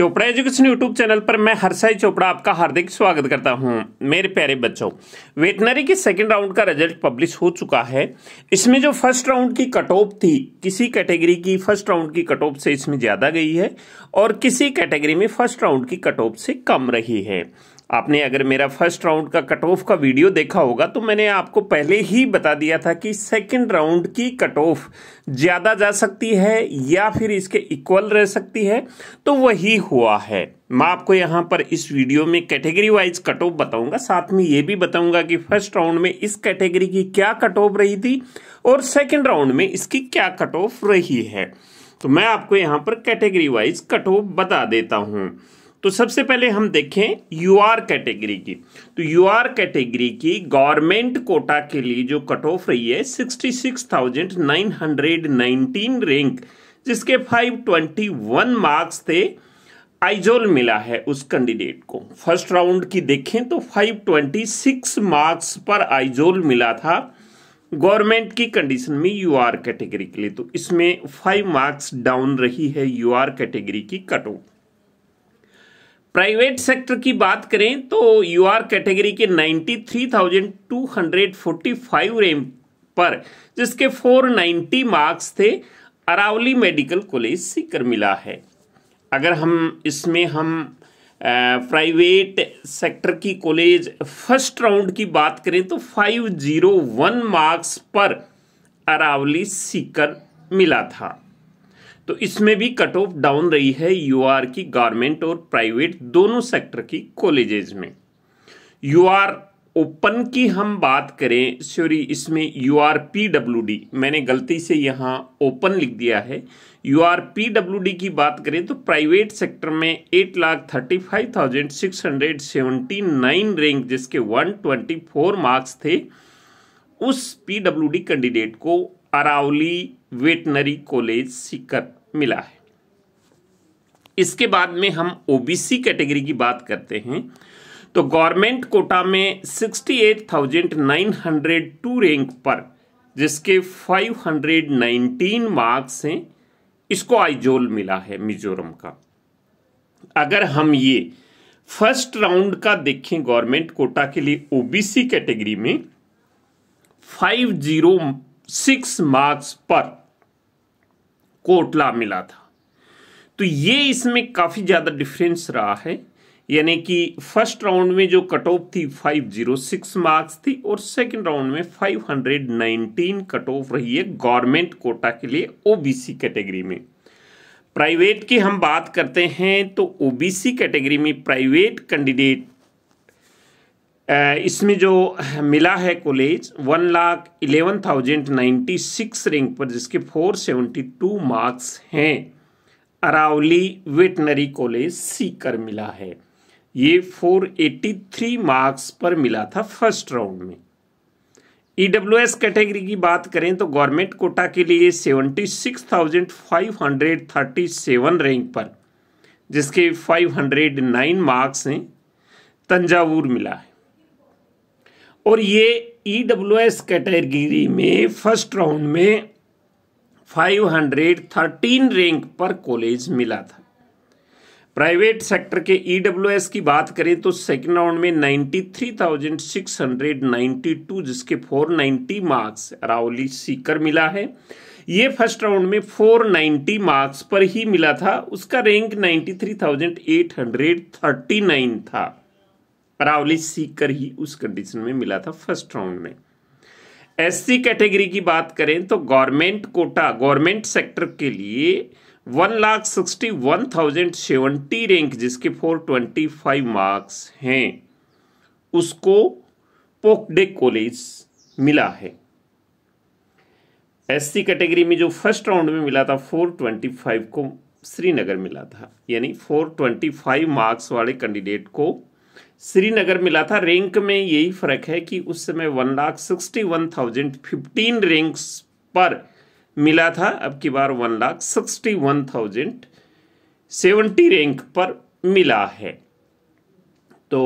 Chopra education YouTube channel पर मैं हरसाई चोपड़ा आपका हार्दिक स्वागत करता हूं मेरे प्यारे बच्चों वेटनरी के सेकंड राउंड का रिजल्ट पब्लिश हो चुका है इसमें जो फर्स्ट राउंड की कट ऑफ थी किसी कैटेगरी की फर्स्ट राउंड की कट ऑफ से इसमें ज़्यादा गई है और किसी कैटेगरी में फर्स्ट राउंड की कट ऑफ से कम रही है आपने अगर मेरा फर्स्ट राउंड का कट ऑफ का वीडियो देखा होगा तो मैंने आपको पहले ही बता दिया था कि सेकंड राउंड की कट ऑफ ज़्यादा जा सकती है या फिर इसके इक्वल रह सकती है तो वही हुआ है मैं आपको यहाँ पर इस वीडियो में कैटेगरी वाइज कट ऑफ बताऊंगा साथ में ये भी बताऊंगा कि फर्स्ट राउंड में इस कैटेगरी की क्या कट ऑफ रही थी और सेकेंड राउंड में इसकी क्या कट ऑफ रही है तो मैं आपको यहाँ पर कैटेगरी वाइज कट ऑफ बता देता हूँ तो सबसे पहले हम देखें यू आर कैटेगरी की तो यू आर कैटेगरी की गवर्नमेंट कोटा के लिए जो कट ऑफ रही है 66,919 रैंक जिसके 521 मार्क्स थे आइजोल मिला है उस कैंडिडेट को फर्स्ट राउंड की देखें तो 526 मार्क्स पर आइजोल मिला था गवर्नमेंट की कंडीशन में यू आर कैटेगरी के लिए तो इसमें फाइव मार्क्स डाउन रही है यू आर कैटेगरी की कट ऑफ प्राइवेट सेक्टर की बात करें तो यू आर कैटेगरी के 93,245 रैंक पर जिसके 490 मार्क्स थे अरावली मेडिकल कॉलेज सीकर मिला है अगर हम इसमें हम प्राइवेट सेक्टर की कॉलेज फर्स्ट राउंड की बात करें तो 501 मार्क्स पर अरावली सीकर मिला था तो इसमें भी कट ऑफ डाउन रही है यूआर की गवर्नमेंट और प्राइवेट दोनों सेक्टर की कॉलेजेज में यूआर ओपन की हम बात करें सॉरी इसमें U R P W D मैंने गलती से यहाँ ओपन लिख दिया है U R P W D की बात करें तो प्राइवेट सेक्टर में eight lakh thirty five thousand six hundred seventy nine rank जिसके वन ट्वेंटी फोर मार्क्स थे उस पी डब्ल्यू डी कैंडिडेट को अरावली वेटनरी कॉलेज सीकर मिला है इसके बाद में हम ओबीसी कैटेगरी की बात करते हैं तो गवर्नमेंट कोटा में 68,902 रैंक पर जिसके 519 मार्क्स हैं इसको आइजोल मिला है मिजोरम का अगर हम ये फर्स्ट राउंड का देखें गवर्नमेंट कोटा के लिए ओबीसी कैटेगरी में 506 मार्क्स पर कोटला मिला था तो ये इसमें काफ़ी ज़्यादा डिफरेंस रहा है यानी कि फर्स्ट राउंड में जो कट ऑफ थी 506 मार्क्स थी और सेकंड राउंड में 519 कट ऑफ रही है गवर्नमेंट कोटा के लिए ओबीसी कैटेगरी में प्राइवेट की हम बात करते हैं तो ओबीसी कैटेगरी में प्राइवेट कैंडिडेट इसमें जो मिला है college one lakh eleven thousand ninety six rank पर जिसके फोर सेवेंटी टू मार्क्स हैं अरावली वेटनरी कॉलेज सीकर मिला है ये फोर एट्टी थ्री मार्क्स पर मिला था फर्स्ट राउंड में एस e कैटेगरी की बात करें तो गवर्नमेंट कोटा के लिए seventy six thousand five hundred thirty seven rank पर जिसके फाइव हंड्रेड नाइन मार्क्स हैं तंजावूर मिला है और ये ई डब्ल्यू एस कैटेगरी में फर्स्ट राउंड में 513 रैंक पर कॉलेज मिला था प्राइवेट सेक्टर के ई डब्ल्यू एस की बात करें तो सेकेंड राउंड में 93,692 जिसके 490 मार्क्स अरावली सीकर मिला है ये फर्स्ट राउंड में 490 मार्क्स पर ही मिला था उसका रैंक 93,839 था अरावली सीख कर ही उस कंडीशन में मिला था फर्स्ट राउंड में एससी कैटेगरी की बात करें तो गवर्नमेंट कोटा गवर्नमेंट सेक्टर के लिए one lakh sixty one thousand seventy rank जिसके फोर ट्वेंटी फाइव मार्क्स हैं उसको पोकडे कॉलेज मिला है एससी कैटेगरी में जो फर्स्ट राउंड में मिला था फोर ट्वेंटी फाइव को श्रीनगर मिला था यानी फोर ट्वेंटी फाइव मार्क्स वाले कैंडिडेट को श्रीनगर मिला था रैंक में यही फर्क है कि उस समय one lakh sixty one thousand fifteen rank पर मिला था अब की बार one lakh sixty one thousand seventy rank पर मिला है तो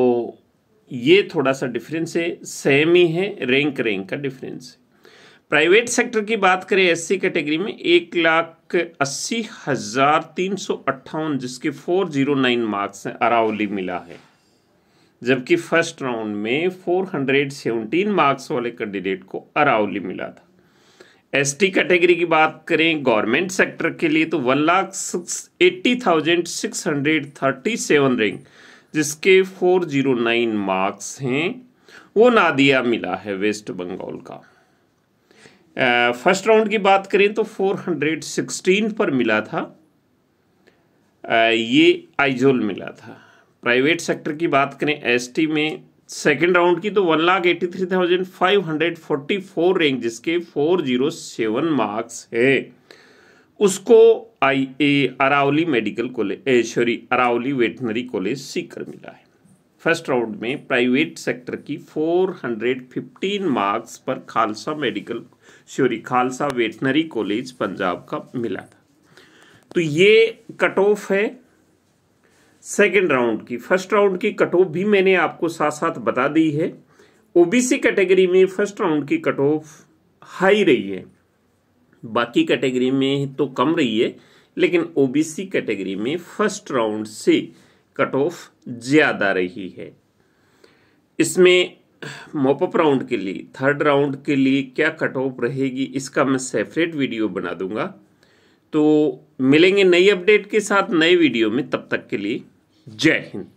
ये थोड़ा सा डिफरेंस है सेम ही है रैंक रैंक का डिफरेंस प्राइवेट सेक्टर की बात करें एससी कैटेगरी में एक लाख अस्सी हजार तीन सौ अट्ठावन जिसके four zero nine marks Aravali मिला है जबकि फर्स्ट राउंड में 417 मार्क्स वाले कैंडिडेट को अरावली मिला था एसटी कैटेगरी की बात करें गवर्नमेंट सेक्टर के लिए तो one lakh eighty thousand six hundred thirty seven rank जिसके फोर जीरो नाइन मार्क्स हैं वो नादिया मिला है वेस्ट बंगाल का फर्स्ट राउंड की बात करें तो फोर हंड्रेड सिक्सटीन पर मिला था आ, ये आइजोल मिला था प्राइवेट सेक्टर की बात करें एसटी में सेकेंड राउंड की तो one lakh eighty three thousand five hundred forty four rank जिसके फोर जीरो सेवन मार्क्स है उसको I A Aravali medical college sorry Aravali veterinary college Sikar मिला है फर्स्ट राउंड में प्राइवेट सेक्टर की फोर हंड्रेड फिफ्टीन मार्क्स पर Khalsa medical sorry Khalsa veterinary college Punjab का मिला था तो ये कट ऑफ है सेकेंड राउंड की फर्स्ट राउंड की कट ऑफ भी मैंने आपको साथ साथ बता दी है ओबीसी कैटेगरी में फर्स्ट राउंड की कट ऑफ हाई रही है बाकी कैटेगरी में तो कम रही है लेकिन ओबीसी कैटेगरी में फर्स्ट राउंड से कट ऑफ ज़्यादा रही है इसमें मोपअप राउंड के लिए थर्ड राउंड के लिए क्या कट ऑफ रहेगी इसका मैं सेपरेट वीडियो बना दूंगा तो मिलेंगे नई अपडेट के साथ नए वीडियो में तब तक के लिए Dzień.